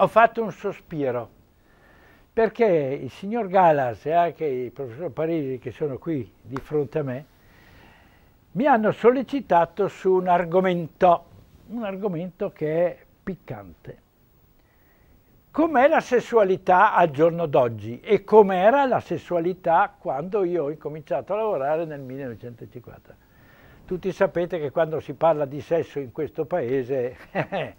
Ho fatto un sospiro, perché il signor Galas e anche il professor Parisi, che sono qui di fronte a me, mi hanno sollecitato su un argomento, un argomento che è piccante. Com'è la sessualità al giorno d'oggi e com'era la sessualità quando io ho incominciato a lavorare nel 1950? Tutti sapete che quando si parla di sesso in questo paese eh,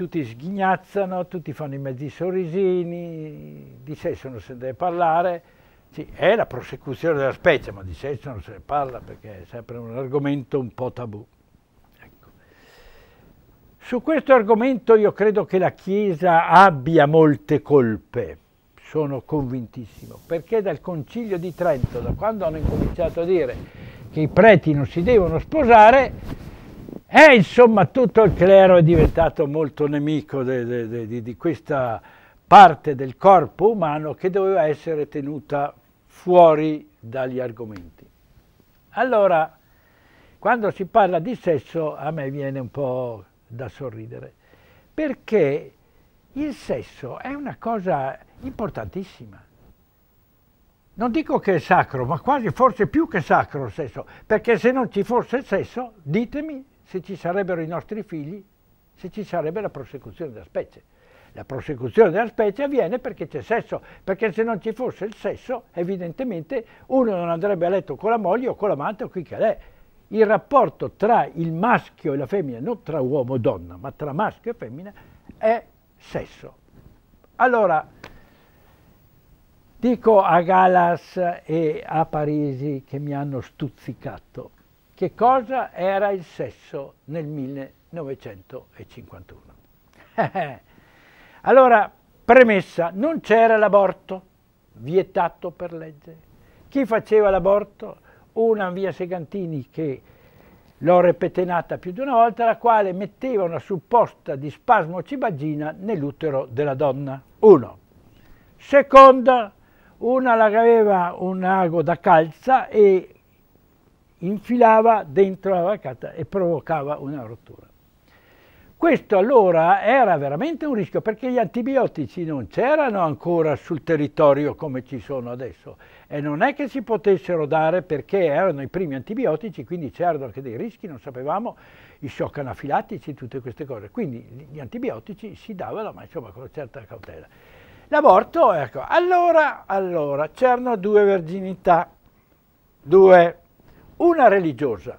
tutti sghignazzano, tutti fanno i mezzi sorrisini, di sesso non se ne deve parlare, sì, è la prosecuzione della specie, ma di sesso non se ne parla perché è sempre un argomento un po' tabù. Ecco. Su questo argomento io credo che la Chiesa abbia molte colpe, sono convintissimo, perché dal Concilio di Trento, da quando hanno incominciato a dire che i preti non si devono sposare, e eh, insomma tutto il clero è diventato molto nemico di questa parte del corpo umano che doveva essere tenuta fuori dagli argomenti. Allora, quando si parla di sesso a me viene un po' da sorridere, perché il sesso è una cosa importantissima. Non dico che è sacro, ma quasi forse più che sacro il sesso, perché se non ci fosse il sesso, ditemi se ci sarebbero i nostri figli, se ci sarebbe la prosecuzione della specie. La prosecuzione della specie avviene perché c'è sesso, perché se non ci fosse il sesso, evidentemente uno non andrebbe a letto con la moglie o con l'amante o chi che è. Il rapporto tra il maschio e la femmina, non tra uomo e donna, ma tra maschio e femmina, è sesso. Allora, dico a Galas e a Parisi che mi hanno stuzzicato che cosa era il sesso nel 1951. allora, premessa, non c'era l'aborto, vietato per legge. Chi faceva l'aborto? Una via Segantini che l'ho ripetenata più di una volta, la quale metteva una supposta di spasmo cibagina nell'utero della donna. Uno. Seconda, una che aveva un ago da calza e infilava dentro la vacata e provocava una rottura. Questo allora era veramente un rischio perché gli antibiotici non c'erano ancora sul territorio come ci sono adesso e non è che si potessero dare perché erano i primi antibiotici, quindi c'erano anche dei rischi, non sapevamo, i shock anafilattici, tutte queste cose. Quindi gli antibiotici si davano, ma insomma con una certa cautela. L'aborto, ecco, allora, allora, c'erano due verginità, due una religiosa,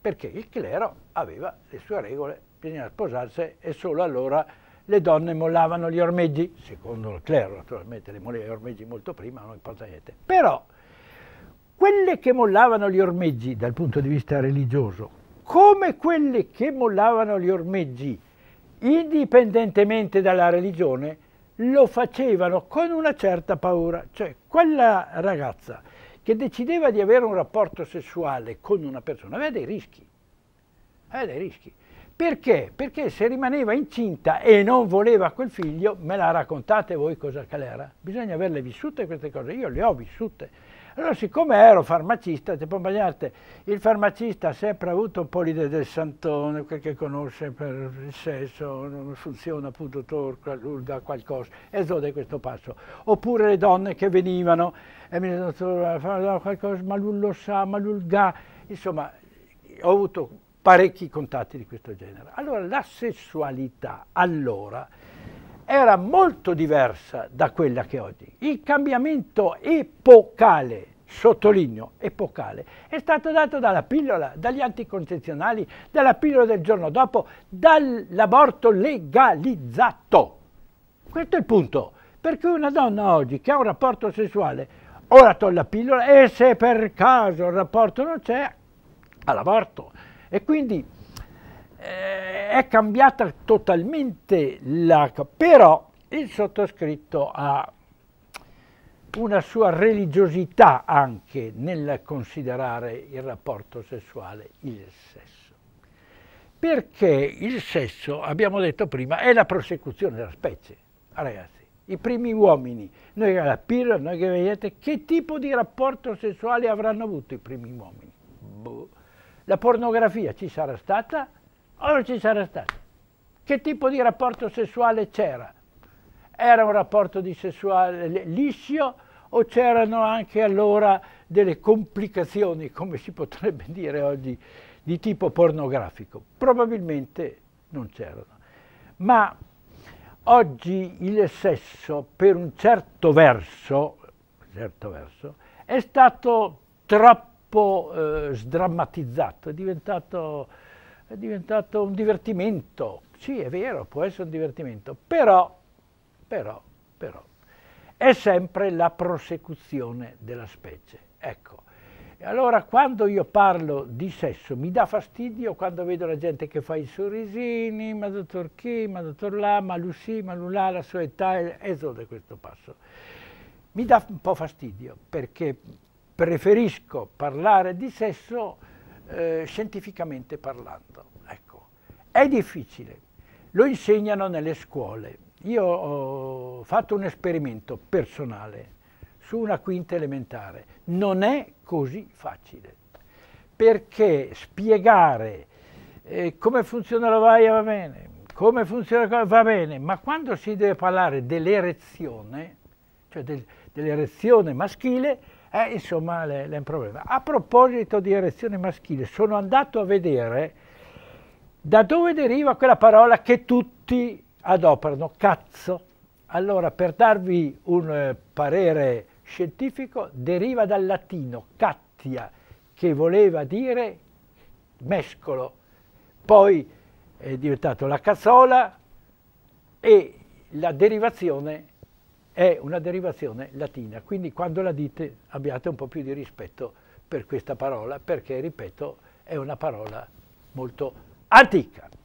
perché il clero aveva le sue regole, bisognava sposarsi e solo allora le donne mollavano gli ormeggi, secondo il clero naturalmente, le mollavano gli ormeggi molto prima, non importa niente. Però quelle che mollavano gli ormeggi dal punto di vista religioso, come quelle che mollavano gli ormeggi indipendentemente dalla religione, lo facevano con una certa paura, cioè quella ragazza che decideva di avere un rapporto sessuale con una persona aveva dei rischi. Aveva dei rischi. Perché? Perché se rimaneva incinta e non voleva quel figlio, me la raccontate voi cosa era? Bisogna averle vissute queste cose, io le ho vissute allora, siccome ero farmacista, ti il farmacista ha sempre avuto un po' l'idea del santone, quel che conosce per il sesso, non funziona, appunto, torca, l'urda, qualcosa, e zode questo passo. Oppure le donne che venivano e mi dicevano qualcosa, ma lui lo sa, ma lui ga. Insomma, ho avuto parecchi contatti di questo genere. Allora, la sessualità, allora, era molto diversa da quella che oggi. Il cambiamento epocale, sottolineo, epocale, è stato dato dalla pillola, dagli anticoncezionali, dalla pillola del giorno dopo, dall'aborto legalizzato. Questo è il punto. Perché una donna oggi che ha un rapporto sessuale ora tolla la pillola e se per caso il rapporto non c'è, all'aborto. E quindi è cambiata totalmente la... però il sottoscritto ha una sua religiosità anche nel considerare il rapporto sessuale il sesso. Perché il sesso, abbiamo detto prima, è la prosecuzione della specie, ragazzi. I primi uomini, noi che la pirla, noi che vedete, che tipo di rapporto sessuale avranno avuto i primi uomini? Boh. La pornografia ci sarà stata, allora ci sarà stato. Che tipo di rapporto sessuale c'era? Era un rapporto di sessuale liscio o c'erano anche allora delle complicazioni, come si potrebbe dire oggi, di tipo pornografico? Probabilmente non c'erano. Ma oggi il sesso, per un certo verso, certo verso è stato troppo eh, sdrammatizzato, è diventato è diventato un divertimento. Sì, è vero, può essere un divertimento, però, però, però, è sempre la prosecuzione della specie. Ecco, e allora quando io parlo di sesso mi dà fastidio quando vedo la gente che fa i sorrisini, ma dottor chi, ma dottor là, ma lui sì, ma lui là, la sua età, esode questo passo. Mi dà un po' fastidio perché preferisco parlare di sesso eh, scientificamente parlando. Ecco. È difficile, lo insegnano nelle scuole. Io ho fatto un esperimento personale su una quinta elementare. Non è così facile, perché spiegare eh, come funziona la vaia va bene, come funziona va bene, ma quando si deve parlare dell'erezione, cioè del, dell'erezione maschile, eh, insomma un problema. A proposito di erezione maschile, sono andato a vedere da dove deriva quella parola che tutti adoperano, cazzo. Allora, per darvi un eh, parere scientifico, deriva dal latino cattia, che voleva dire mescolo. Poi è diventato la cazzola e la derivazione è è una derivazione latina, quindi quando la dite abbiate un po' più di rispetto per questa parola perché, ripeto, è una parola molto antica.